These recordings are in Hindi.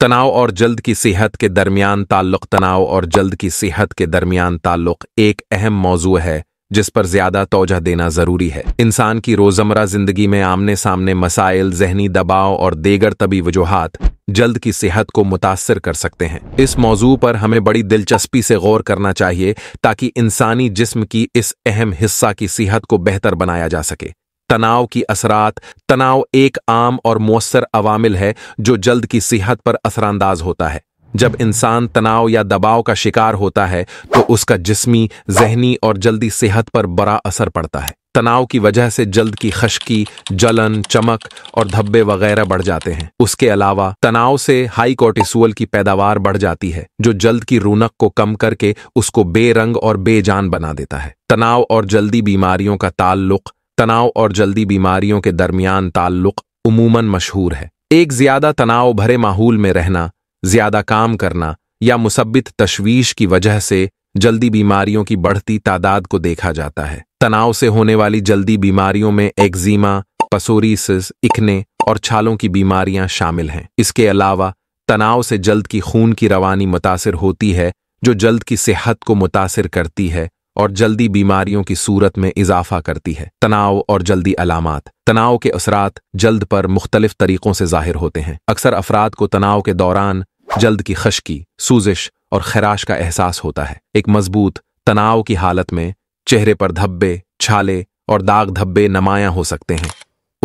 तनाव और जल्द की सेहत के दरमियान ताल्लुक तनाव और जल्द की सेहत के दरमियान ताल्लुक एक अहम मौजू है जिस पर ज्यादा तोजह देना जरूरी है इंसान की रोजमर्रा जिंदगी में आमने सामने मसाइल जहनी दबाव और देगर तबी वजूहत जल्द की सेहत को मुतासर कर सकते हैं इस मौजू पर हमें बड़ी दिलचस्पी से गौर करना चाहिए ताकि इंसानी जिस्म की इस अहम हिस्सा की सेहत को बेहतर बनाया जा सके तनाव की असरात तनाव एक आम और मौसर अवामिल है जो जल्द की सेहत पर असरानंदाज होता है जब इंसान तनाव या दबाव का शिकार होता है तो उसका जिस्मी जहनी और जल्दी सेहत पर बड़ा असर पड़ता है तनाव की वजह से जल्द की खशकी जलन चमक और धब्बे वगैरह बढ़ जाते हैं उसके अलावा तनाव से हाई कोर्टिसोल की पैदावार बढ़ जाती है जो जल्द की रौनक को कम करके उसको बेरंग और बेजान बना देता है तनाव और जल्दी बीमारियों का ताल्लुक तनाव और जल्दी बीमारियों के दरमियान ताल्लुक उमूमन मशहूर है एक ज्यादा तनाव भरे माहौल में रहना ज्यादा काम करना या मुसबित तशवीश की वजह से जल्दी बीमारियों की बढ़ती तादाद को देखा जाता है तनाव से होने वाली जल्दी बीमारियों में एक्जीमा पसोरीसिस इकने और छालों की बीमारियां शामिल हैं इसके अलावा तनाव से जल्द की खून की रवानी मुतासर होती है जो जल्द की सेहत को मुतासर करती है और जल्दी बीमारियों की सूरत में इजाफा करती है तनाव और जल्दी अलामत तनाव के असरात जल्द पर मुख्तलिफ तरीक़ों से जाहिर होते हैं अक्सर अफराद को तनाव के दौरान जल्द की खशकी सूजिश और खराश का एहसास होता है एक मजबूत तनाव की हालत में चेहरे पर धब्बे छाले और दाग धब्बे नमाया हो सकते हैं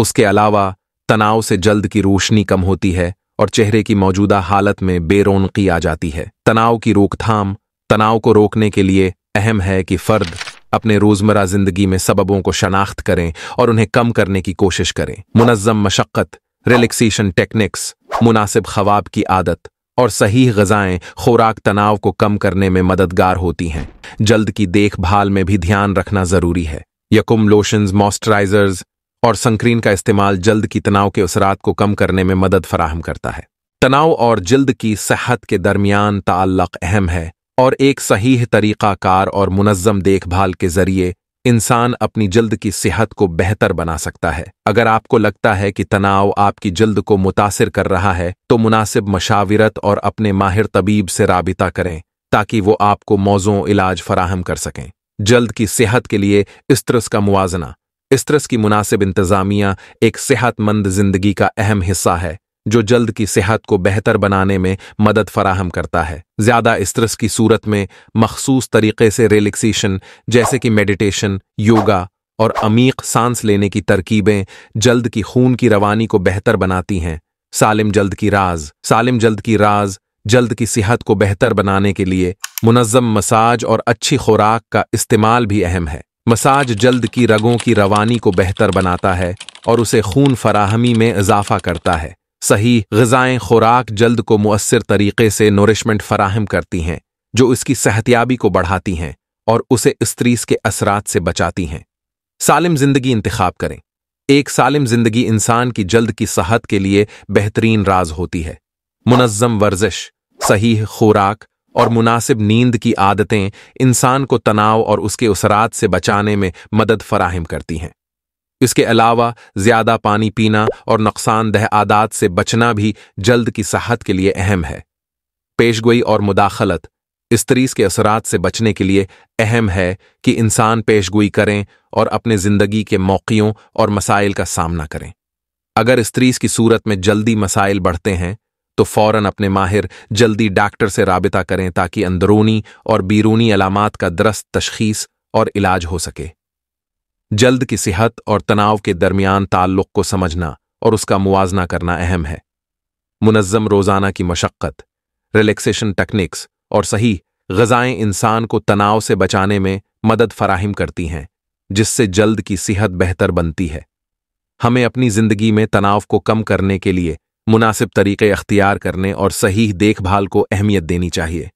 उसके अलावा तनाव से जल्द की रोशनी कम होती है और चेहरे की मौजूदा हालत में बेरोनकी आ जाती है तनाव की रोकथाम तनाव को रोकने के लिए अहम है कि फर्द अपने रोजमर्रा जिंदगी में सबबों को शनाख्त करें और उन्हें कम करने की कोशिश करें मुनज़म मशक्क़त रिलैक्सेशन टेक्निक्स मुनासिब खवाब की आदत और सही गज़ाएं खुराक तनाव को कम करने में मददगार होती हैं जल्द की देखभाल में भी ध्यान रखना ज़रूरी है यकुम लोशन मॉइस्चराइजर्स और संक्रीन का इस्तेमाल जल्द की तनाव के असरात को कम करने में मदद फराहम करता है तनाव और जल्द की सेहत के दरमियान ताल्लक अहम है और एक सही तरीक़ाकार और मुनज़म देखभाल के जरिए इंसान अपनी जल्द की सेहत को बेहतर बना सकता है अगर आपको लगता है कि तनाव आपकी जल्द को मुतासर कर रहा है तो मुनासिब मशावरत और अपने माहिर तबीब से रबता करें ताकि वो आपको मौजों इलाज फराहम कर सकें जल्द की सेहत के लिए स्त्रस का मुआजना स्त्रस की मुनासिब इंतज़ामिया एक सेहतमंद जिंदगी का अहम हिस्सा है जो जल्द की सेहत को बेहतर बनाने में मदद फराहम करता है ज्यादा स्ट्रेस की सूरत में मखसूस तरीके से रिलैक्सेशन जैसे कि मेडिटेशन योगा और अमीक सांस लेने की तरकीबें जल्द की खून की रवानी को बेहतर बनाती हैं सालिम जल्द की राज सालिम जल्द की राज जल्द की सेहत को बेहतर बनाने के लिए मुनज़म मसाज और अच्छी खुराक का इस्तेमाल भी अहम है मसाज जल्द की रगों की रवानी को बेहतर बनाता है और उसे खून फराहमी में इजाफा करता है सही गजाएं खुराक जल्द को मुअसर तरीके से नोरिशमेंट फराहम करती हैं जो इसकी सेहतियाबी को बढ़ाती हैं और उसे स्त्रीस के असरात से बचाती हैं सालिम जिंदगी इंतखब करें एक सालिम जिंदगी इंसान की जल्द की सेहत के लिए बेहतरीन राज होती है मुनज़म वर्जिश सही खुराक और मुनासिब नींद की आदतें इंसान को तनाव और उसके उसरात से बचाने में मदद फराहम करती हैं इसके अलावा ज्यादा पानी पीना और नुकसानदह आदात से बचना भी जल्द की सेहत के लिए अहम है पेशगोई और मुदाखलत स्त्री के असरात से बचने के लिए अहम है कि इंसान पेशगोई करें और अपने ज़िंदगी के मौक़ियों और मसाइल का सामना करें अगर स्त्री की सूरत में जल्दी मसाइल बढ़ते हैं तो फौरन अपने माहिर जल्दी डॉक्टर से रबता करें ताकि अंदरूनी और बीरूनी अलामत का दरस्त तशखीस और इलाज हो सके जल्द की सेहत और तनाव के दरमियान ताल्लुक को समझना और उसका मुआजना करना अहम है मुनज़म रोज़ाना की मशक्क़त रिलैक्सेशन टेक्निक्स और सही गज़ाएँ इंसान को तनाव से बचाने में मदद फराहम करती हैं जिससे जल्द की सेहत बेहतर बनती है हमें अपनी ज़िंदगी में तनाव को कम करने के लिए मुनासिब तरीक़े अख्तियार करने और सही देखभाल को अहमियत देनी चाहिए